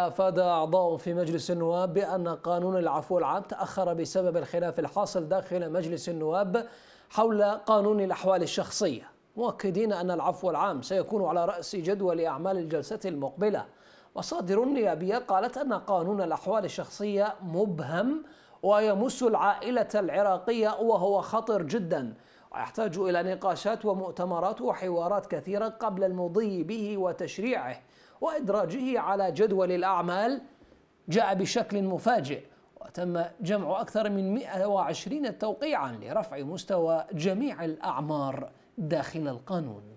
أفاد أعضاء في مجلس النواب بأن قانون العفو العام تأخر بسبب الخلاف الحاصل داخل مجلس النواب حول قانون الأحوال الشخصية مؤكدين أن العفو العام سيكون على رأس جدول أعمال الجلسة المقبلة مصادر نيابية قالت أن قانون الأحوال الشخصية مبهم ويمس العائلة العراقية وهو خطر جدا ويحتاج إلى نقاشات ومؤتمرات وحوارات كثيرة قبل المضي به وتشريعه وإدراجه على جدول الأعمال جاء بشكل مفاجئ وتم جمع أكثر من 120 توقيعا لرفع مستوى جميع الأعمار داخل القانون